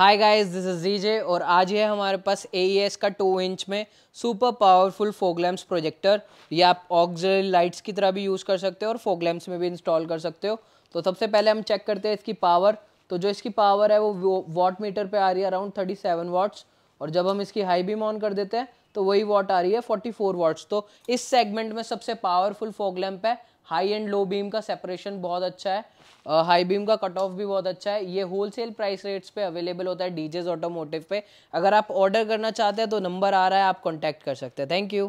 hi guys this is रीजे और आज है हमारे पास ए e का टू इंच में सुपर पावरफुल फोगलैम्स प्रोजेक्टर ये आप ऑक्ज लाइट्स की तरह भी यूज़ कर सकते हो और फोगलैम्स में भी इंस्टॉल कर सकते हो तो सबसे पहले हम चेक करते हैं इसकी पावर तो जो इसकी पावर है वो वॉट मीटर पर आ रही है अराउंड थर्टी सेवन वाट्स और जब हम इसकी हाई बीम ऑन कर देते हैं तो वही वॉट आ रही है 44 वॉट्स तो इस सेगमेंट में सबसे पावरफुल फोग लैम्प है हाई एंड लो बीम का सेपरेशन बहुत अच्छा है हाई बीम का कट ऑफ भी बहुत अच्छा है ये होलसेल प्राइस रेट्स पे अवेलेबल होता है डीजेज ऑटोमोटिव पे अगर आप ऑर्डर करना चाहते हैं तो नंबर आ रहा है आप कॉन्टैक्ट कर सकते हैं थैंक यू